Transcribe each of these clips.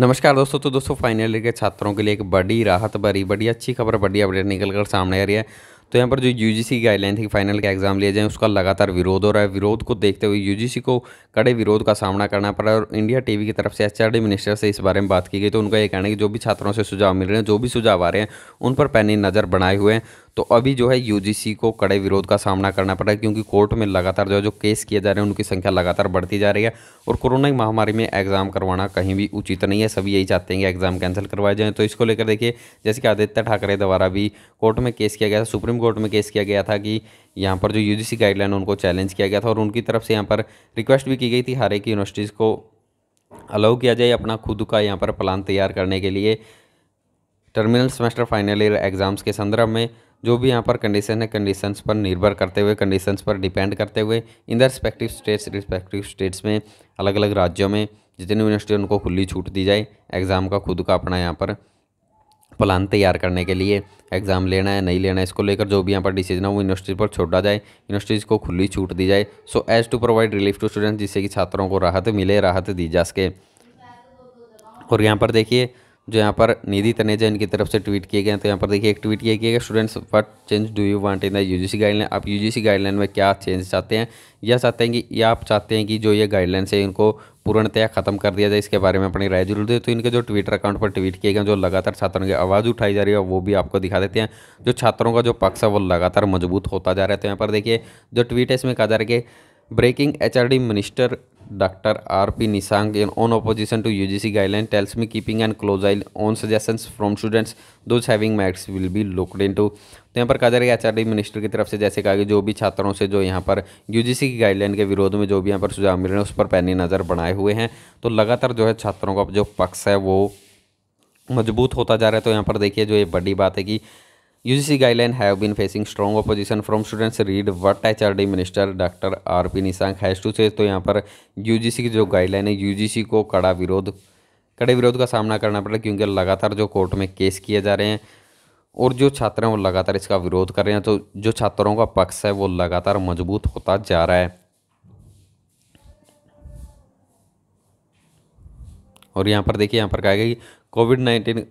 नमस्कार दोस्तों तो दोस्तों फाइनल ईयर के छात्रों के लिए एक बड़ी राहत भरी बड़ी अच्छी खबर बड़ी अपडेट निकल कर सामने आ रही है तो यहाँ पर जो यूजीसी की गाइडलाइन थी फाइनल का एग्जाम लिए जाए उसका लगातार विरोध हो रहा है विरोध को देखते हुए यूजीसी को कड़े विरोध का सामना करना पड़ा और इंडिया टीवी की तरफ से एच मिनिस्टर से इस बारे में बात की गई तो उनका ये कहना है कि जो भी छात्रों से सुझाव मिल रहे हैं जो भी सुझाव आ रहे हैं उन पर पैनी नज़र बनाए हुए हैं तो अभी जो है यूजीसी को कड़े विरोध का सामना करना पड़ रहा है क्योंकि कोर्ट में लगातार जो है जो केस किए जा रहे हैं उनकी संख्या लगातार बढ़ती जा रही है और कोरोना की महामारी में एग्ज़ाम करवाना कहीं भी उचित नहीं है सभी यही चाहते हैं कि एग्ज़ाम कैंसिल करवाए जाएँ तो इसको लेकर देखिए जैसे कि आदित्य ठाकरे द्वारा भी कोर्ट में केस किया गया था सुप्रीम कोर्ट में केस किया गया था कि यहाँ पर जो यूजीसी गाइडलाइन उनको चैलेंज किया गया था और उनकी तरफ से यहाँ पर रिक्वेस्ट भी की गई थी हर एक यूनिवर्सिटीज़ को अलाउ किया जाए अपना खुद का यहाँ पर प्लान तैयार करने के लिए terminal semester final year exams के संदर्भ में जो भी यहाँ पर कंडीशन है कंडीशंस पर निर्भर करते हुए कंडीशंस पर डिपेंड करते हुए in the respective states respective states में अलग अलग राज्यों में जितनी यूनिवर्सिटी उनको खुली छूट दी जाए एग्ज़ाम का खुद का अपना यहाँ पर प्लान तैयार करने के लिए एग्ज़ाम लेना है नहीं लेना है इसको लेकर जो भी यहाँ पर डिसीजन है वो यूनिवर्सिटी पर छोड़ा जाए यूनिवर्सिटीज़ को खुली छूट दी जाए so as to provide relief to student जिससे कि छात्रों को राहत मिले राहत दी जा सके और यहाँ पर देखिए जो यहाँ पर निधि तनेजा इनकी तरफ से ट्वीट किए गए हैं तो यहाँ पर देखिए एक ट्वीट किया गया students what change do you want in the UGC guideline आप यूजीसी गाइडलाइन में क्या चेंज चाहते हैं या चाहते हैं कि या आप चाहते हैं कि जो ये गाइडलाइंस है इनको पूर्णतया खत्म कर दिया जाए इसके बारे में अपनी राय जरूर दे तो इनके जो ट्विटर अकाउंट पर ट्वीट किए गए जो लगातार छात्रों की आवाज़ उठाई जा रही है वो भी आपको दिखा देते हैं जो छात्रों का जो पक्ष है वो लगातार मजबूत होता जा रहा है तो यहाँ पर देखिए जो ट्वीट है इसमें कहा जा रहा है कि breaking H minister Dr. R.P. Nisang you opposition to UGC guideline tells me keeping an close eye on suggestions from students those having will will be looked into तो यहाँ पर कहा जा रहा है आचार्य मिनिस्टर की तरफ से जैसे कहा कि जो भी छात्रों से जो यहाँ पर यूजीसी की गाइडलाइन के विरोध में जो भी यहाँ पर सुझाव मिल रहे हैं उस पर पैनी नज़र बनाए हुए हैं तो लगातार जो है छात्रों का जो पक्ष है वो मजबूत होता जा रहा है तो यहाँ पर देखिए जो ये बड़ी बात है कि guideline guidelines strong been from students read what H R D minister doctor R P Nishank has to say तो यहाँ पर यूजीसी की जो गाइडलाइन है सी को कड़ा विरोध कड़े विरोध का सामना करना पड़ा क्योंकि लगातार जो कोर्ट में केस किए जा रहे हैं और जो छात्र हैं वो लगातार इसका विरोध कर रहे हैं तो जो छात्रों का पक्ष है वो लगातार मजबूत होता जा रहा है और यहाँ पर देखिए यहाँ पर कहा गया कि कोविड नाइन्टीन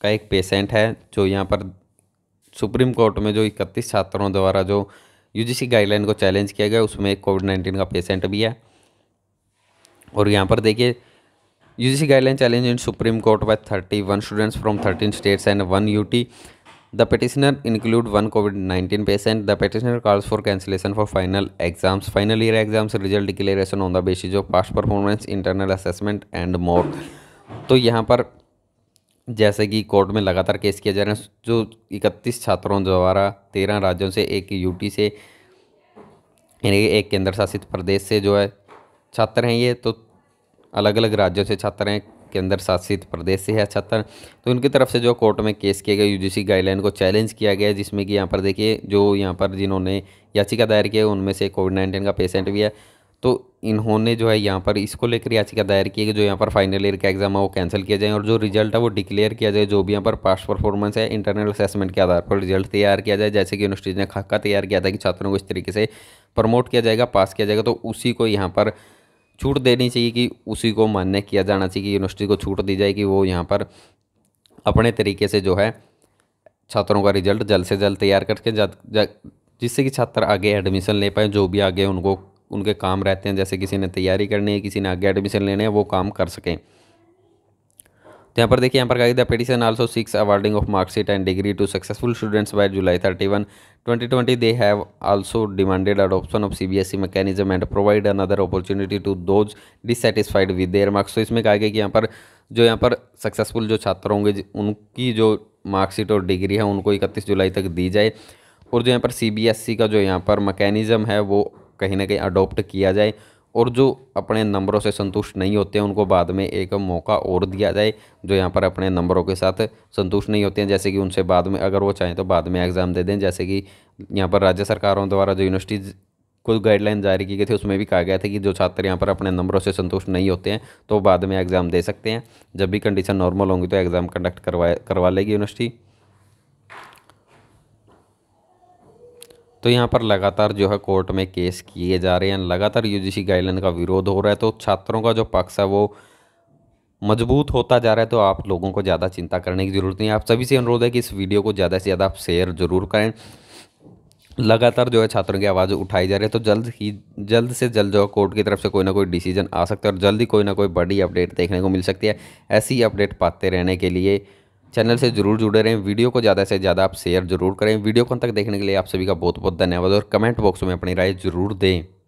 का एक पेशेंट है जो यहाँ पर सुप्रीम कोर्ट में जो इकतीस छात्रों द्वारा जो यूजीसी गाइडलाइन को चैलेंज किया गया उसमें एक कोविड नाइन्टीन का पेशेंट भी है और यहाँ पर देखिए U UGC guideline challenge in Supreme Court by thirty one students from thirteen states and one UT the petitioner include one covid nineteen patient the petitioner calls for cancellation for final exams final year exams result declaration on the basis of past performance internal assessment and more तो यहाँ पर जैसे कि court में लगातार case किया जा रहा है जो इकतीस छात्रों द्वारा तेरह राज्यों से एक यूटी से एक केंद्र शासित प्रदेश से जो है छात्र हैं ये तो अलग अलग राज्यों से छात्र हैं केंद्र शासित प्रदेश से है छात्र तो उनकी तरफ से जो कोर्ट में केस किए गए यूजीसी गाइडलाइन को चैलेंज किया गया जिसमें कि यहाँ पर देखिए जो यहाँ पर जिन्होंने याचिका दायर की है उनमें से कोविड नाइन्टीन का पेशेंट भी है तो इन्होंने जो है यहाँ पर इसको लेकर याचिका दायर की है कि जो यहाँ पर फाइनल ईयर का एग्जाम है वो कैंसिल किया जाए और जो रिजल्ट है वो डिक्लेयर किया जाए जो भी यहाँ पर पास परफॉर्मेंस है इंटरनल असेसमेंट के आधार पर रिजल्ट तैयार किया जाए जैसे कि यूनिवर्सिटी ने खाका तैयार किया था कि छात्रों को इस तरीके से प्रमोट किया जाएगा पास किया जाएगा तो उसी को यहाँ पर छूट देनी चाहिए कि उसी को मान्य किया जाना चाहिए कि यूनिवर्सिटी को छूट दी जाए कि वो यहाँ पर अपने तरीके से जो है छात्रों का रिजल्ट जल्द से जल्द तैयार करके जिससे कि छात्र आगे एडमिशन ले पाए जो भी आगे उनको उनके काम रहते हैं जैसे किसी ने तैयारी करनी है किसी ने आगे एडमिशन लेने हैं वो काम कर सकें तो यहाँ पर देखिए यहाँ पर कहा गया petition also seeks awarding of marksheet and degree to successful students by July thirty one twenty twenty they have also demanded adoption of C B S mechanism and provide another opportunity to those dissatisfied with their marks तो इसमें कहा गया कि यहाँ पर जो यहाँ पर सक्सेसफुल जो छात्र होंगे उनकी जो मार्कशीट और डिग्री है उनको इकतीस जुलाई तक दी जाए और जो यहाँ पर सी बी एस का जो यहाँ पर मकैनिज़म है वो कहीं ना कहीं अडोप्ट किया जाए और जो अपने नंबरों से संतुष्ट नहीं होते हैं उनको बाद में एक मौका और दिया जाए जो यहाँ पर अपने नंबरों के साथ संतुष्ट नहीं होते हैं जैसे कि उनसे बाद में अगर वो चाहें तो बाद में एग्ज़ाम दे दें जैसे कि यहाँ पर राज्य सरकारों द्वारा जो यूनिवर्सिटी कुछ गाइडलाइन जारी की गई थी उसमें भी कहा गया था कि जो छात्र यहाँ पर अपने नंबरों से संतुष्ट नहीं होते हैं तो बाद में एग्ज़ाम दे सकते हैं जब भी कंडीशन नॉर्मल होंगी तो एग्ज़ाम कंडक्ट करवा करवा लेगी यूनिवर्सिटी तो यहाँ पर लगातार जो है कोर्ट में केस किए जा रहे हैं लगातार यूजीसी गाइडलाइन का विरोध हो रहा है तो छात्रों का जो पक्ष है वो मजबूत होता जा रहा है तो आप लोगों को ज़्यादा चिंता करने की ज़रूरत नहीं है आप सभी से अनुरोध है कि इस वीडियो को ज़्यादा से ज़्यादा आप शेयर जरूर करें लगातार जो है छात्रों की आवाज़ उठाई जा रही है तो जल्द ही जल्द से जल्द जो है कोर्ट की तरफ से कोई ना कोई डिसीजन आ सकता है और जल्द ही कोई ना कोई बड़ी अपडेट देखने को मिल सकती है ऐसी अपडेट पाते रहने के लिए चैनल से जरूर जुड़े रहें वीडियो को ज़्यादा से ज़्यादा आप शेयर जरूर करें वीडियो को तक देखने के लिए आप सभी का बहुत बहुत धन्यवाद और कमेंट बॉक्स में अपनी राय जरूर दें